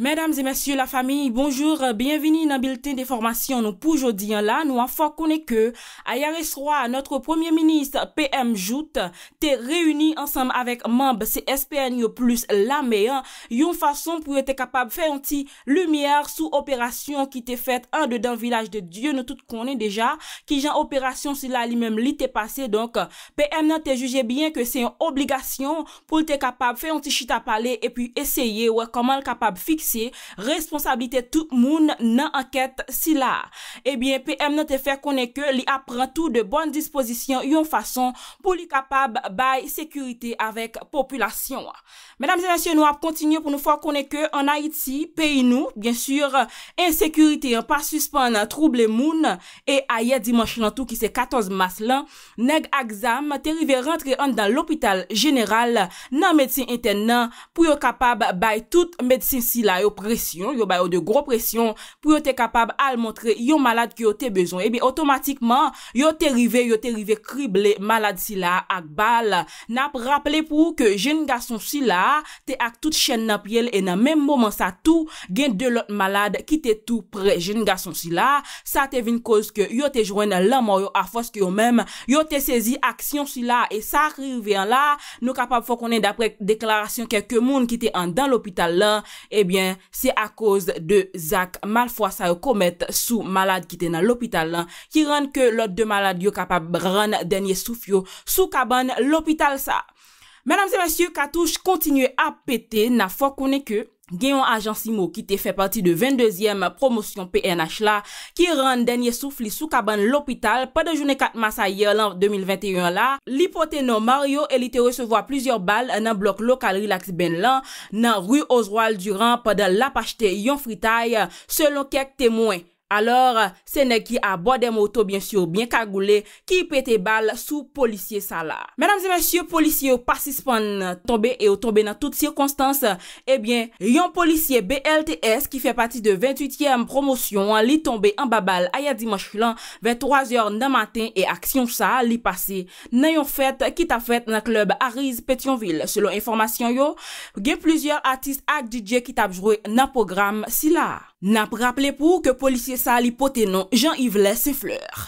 Mèdames et mèsyou la fami, bonjour, bienveni nan bilten de formasyon nou poujodi an la, nou an fò konè kè, a yare sroa, nòtre premier ministre P.M. Joute te réuni ansèm avèk mèmbe se S.P.N.I.O. plus la mey an, yon fason pou te kapab fè yon ti lumièr sou operasyon ki te fèt an de dan vilaj de Diyon, nou tout konè deja, ki jan operasyon sila li mèm li te pase, donk P.M. nan te juje bien ke se yon obligasyon pou te kapab fè yon ti chita pale e pi eseye wè koman l kapab fix se responsabilite tout moun nan anket si la. Ebyen, eh PM nan te fè konen ke li ap pran tout de bon disposisyon yon fason pou li kapab bay sekurite avek populasyon. Mèdames et messieurs, nou ap kontinyon pou nou fò konen ke an Haiti, peyi nou, bien sur, en sekurite yon pa suspèn nan trouble moun e a ye dimanche lantou ki se 14 mas lan, neg aksam, te rive rentre an dan l'opital general nan medsin intern nan pou yo kapab bay tout medsin si la. yo presyon, yo bayo de gro presyon pou yo te kapab al montre yon malade ki yo te bezon, e bin otomatikman yo te rive, yo te rive krible malade si la ak bal nap rappele pou ke jen gason si la te ak tout chen nap yel en a menm mouman sa tou gen de lot malade ki te tou pre jen gason si la, sa te vin koz ke yo te jwen lanman yo a fos ki yo mem yo te sezi ak sion si la e sa rive an la, nou kapab fò konen dapre deklarasyon keke moun ki te an dan l'opital lan, e bin se a koz de Zak mal fwa sa yo komet sou malade ki te nan lopital lan ki ren ke lot de malade yo kapap ren denye soufyo sou kaban lopital sa. Menamse mensyou, katouj kontinye apete na fwa kone ke. Genyon ajan Simo ki te fe parti de 22e promosyon PNH la ki ran denye soufli soukaban l'opital padan jounen 4 mas ayer lan 2021 la. Li pote nan Mario elite resevoa plizyor bal nan blok lokal relax ben lan nan ru Ozwal Durant padan la pachete yon fritay selon kek temwen. alor se ne ki a bwa de moto bien syo, bien kagoule, ki pete bal sou polisye sa la. Menamse mensyo, polisye ou pasispan tombe e ou tombe nan tout sirkonstans, ebyen, eh yon polisye BLTS ki fe pati de 28e promosyon, li tombe an babal aya dimash filan 23 or nan matin e aksyon sa li pase nan yon fet ki ta fet nan klub Aris Petionville. Selon informasyon yo, gen plizye artist ak DJ ki tab jwe nan program si la. N ap rappele pou ke polisye sa li pote non, jan y vle se fleur.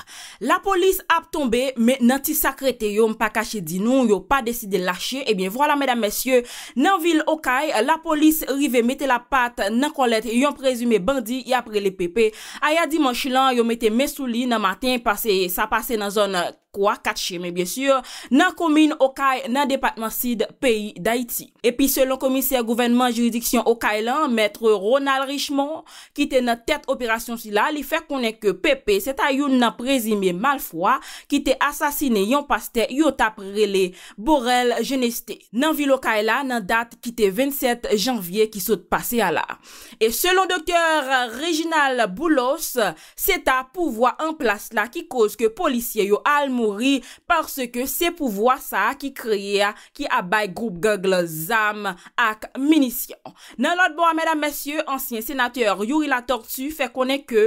La polis ap tombe, men nan ti sakrete yon pa kache di nou, yon pa dese de lache. Ebyen, vwala mèdam mesye, nan vil okay, la polis rive mete la pat nan kolet, yon prezume bandi, y apre le pepe. Aya dimanche lan, yon mete mesouli nan matin, sa pase nan zon krepe. kwa kache me byensur nan komine Okay nan depatman sid peyi d'Haïti. Epi selon komisè gouvernement juridiksyon Okay lan, mètre Ronald Richemont, ki te nan tèt operasyon si la, li fèk konè ke pepe, seta yon nan prezime malfwa ki te asasine yon paste yon taprele borel jeneste. Nan vil Okay lan, nan date ki te 27 janvye ki sot pase ala. E selon doktèr Reginald Boulos, seta pouvoi an plas la ki koz ke polisye yo alm mouri parce ke se pouvoa sa ki kreye a ki abay groub gègle zam ak minisyon. Nan lòd bo a mèdam mèsyè, ansyen sénatèr, youri la tortue fè konè ke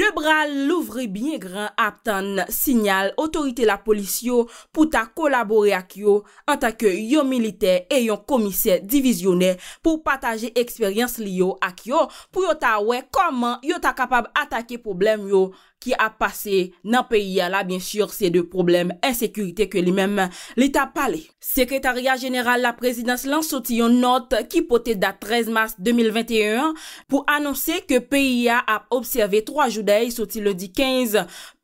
de bral louvri binye gran aptan sinyal autorite la polis yo pou ta kolaborè ak yo anta ke yo milité e yo komisè divizyonè pou pataje eksperyans li yo ak yo pou yo ta wè koman yo ta kapab atake problem yo ki ap pase nan P.I.A. la, bin sur, se de poublem ensekurite ke li menm l'Etat pale. Sekretaria General la Prezidens lan soti yon note ki pote date 13 mars 2021 pou annonse ke P.I.A. ap observe 3 jouday soti lodi 15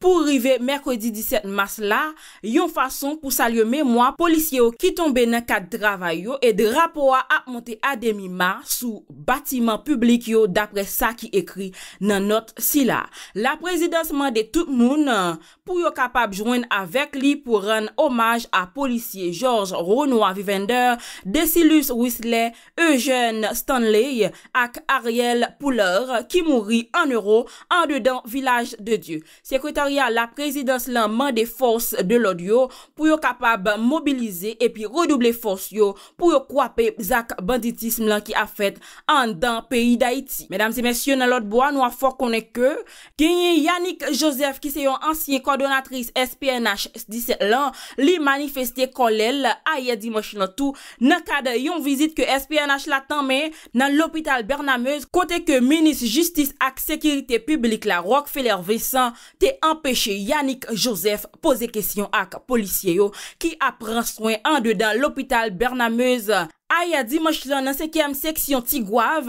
pou rive merkwedi 17 mars la, yon fason pou salye mèmwa polisye yo ki tombe nan kat dravay yo e de rapowa apmonte ademi ma sou batiman publik yo dapre sa ki ekri nan not sila. La prezidansman de tout moun pou yo kapab jwen avèk li pou ren omaj a polisye George Renoy Vivender, Desilus Weasley, Eugène Stanley ak Ariel Pouleur ki mouri an euro an dedan Vilaj de Dieu. Sekretar ya la prezidans lan man de fos de lodi yo pou yo kapab mobilize epi redouble fos yo pou yo kwape zak banditism lan ki a fet an dan peyi da iti. Medamse mensyon nan lot boan wafor konen ke genye Yannick Joseph ki se yon ansye kondonatris SPNH disen lan li manifeste kon lel a ye dimosh nan tou nan kade yon vizit ke SPNH la tanmen nan lopital Bernameuse kote ke menis justice ak sekirite publik la Rockefeller V100 te an peche Yannick Joseph pose kesyon ak policye yo ki apren swen an de dan l'opital Bernameuse. Aya, Dimashlan, nan sekèm seksyon ti gwav,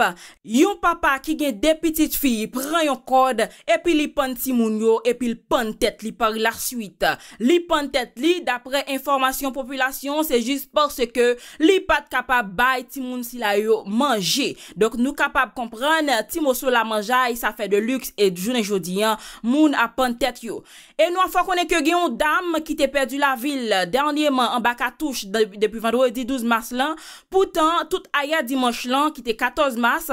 yon papa ki gen de pitit fi, pran yon kod, epi li pan ti moun yo, epi li pan tet li par la suite. Li pan tet li, dapre informasyon populasyon, se jist parce ke li pat kapab bay ti moun si la yo manje. Dok nou kapab kompran, ti moun sou la manjaye, sa fe de lüks, e jounen jodi, moun a pan tet yo. E nou an fwa konen ke gen yon dam ki te perdu la vil, dèranye man, an baka touche, depi vandou edi 12 mars lan, Poutan, tout aya Dimanche lan ki te 14 mars...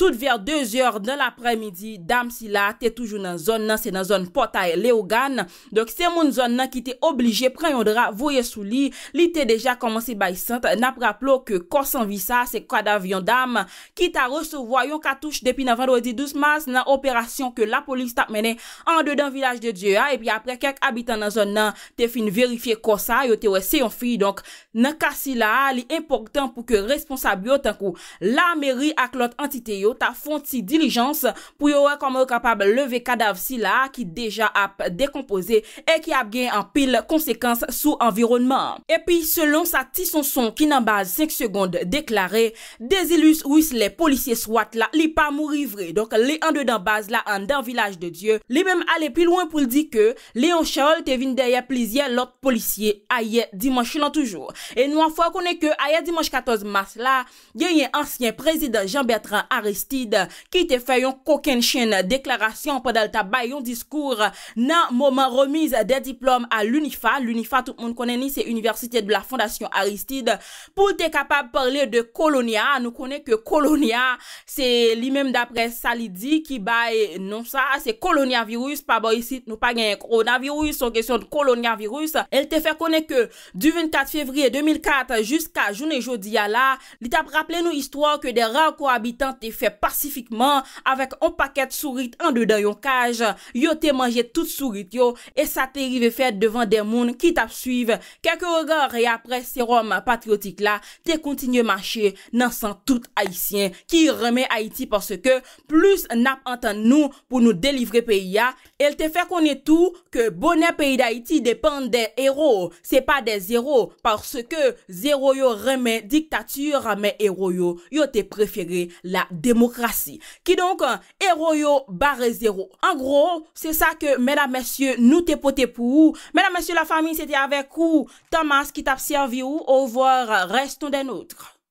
Tout ver 2 or nan apremidi Dam si la te toujou nan zon nan Se nan zon potay le ogan Dok se moun zon nan ki te oblije Pren yon dra voye sou li Li te deja komanse bay sent Na praplo ke kosan vi sa Se kwa dav yon dam Ki ta resevwa yon katouche Depi nan 22 12 mars Nan operasyon ke la polis tap mene An de dan vilaj de Djea E pi apre kek abitan nan zon nan Te fin verifiye kosan Yo te wese yon fi Donk nan ka si la Li importan pou ke responsabyo Tankou la meri ak lot antitey yo ta fonti dilijans pou yo wè kama wè kapab leve kadav si la ki deja ap dekompose e ki ap gen an pil konsekans sou environman. E pi selon sa ti son son ki nan base 5 second deklarè, desilus ouis le polisye swat la li pa mou rivre donk le an de dan base la an dan vilaj de Diyo. Li mem ale pil ouan pou ldi ke Leon Charles te vin derye plizye lot polisye a ye dimanche lan toujou. E nou an fwa konen ke a ye dimanche 14 mars la gen yen ansyen prezident Jean-Bertrand Harry Aristid ki te fè yon koken chen deklarasyon padal ta bay yon diskour nan mouman remiz de diplom a l'Unifa. L'Unifa tout moun konen ni se Université de la Fondation Aristide pou non, bon, te kapab parle de kolonia. Nou konen ke kolonia se li menm dapre Salidi ki bay non sa se kolonia virus. Pa bo yisit nou pa gen yon krona virus son kesyon de kolonia virus. El te fè konen ke du 24 fevri 2004 jusqu'a joun e jodi ya la li tap rappele nou istwa ke de rao kou habitant te fè pasifikman avek on paket sourit an de dan yon kaj yo te manje tout sourit yo e sa te rive fèd devan de moun ki tap suiv keke regard e apre serom patriotik la te kontinye manche nan san tout Haitien ki remè Haiti parce ke plus nap an tan nou pou nou delivre peyi ya el te fè konè tou ke bonè peyi de Haiti depan de ero se pa de zero parce ke zero yo remè diktatü ramè ero yo yo te preferè la demokrasi Demokrasi ki donk eroyo bare zero. An gro, se sa ke mèdap mèsyo nou te pote pou ou, mèdap mèsyo la fami se te avek ou, Thomas ki tap si avi ou, ou voir reston den outre.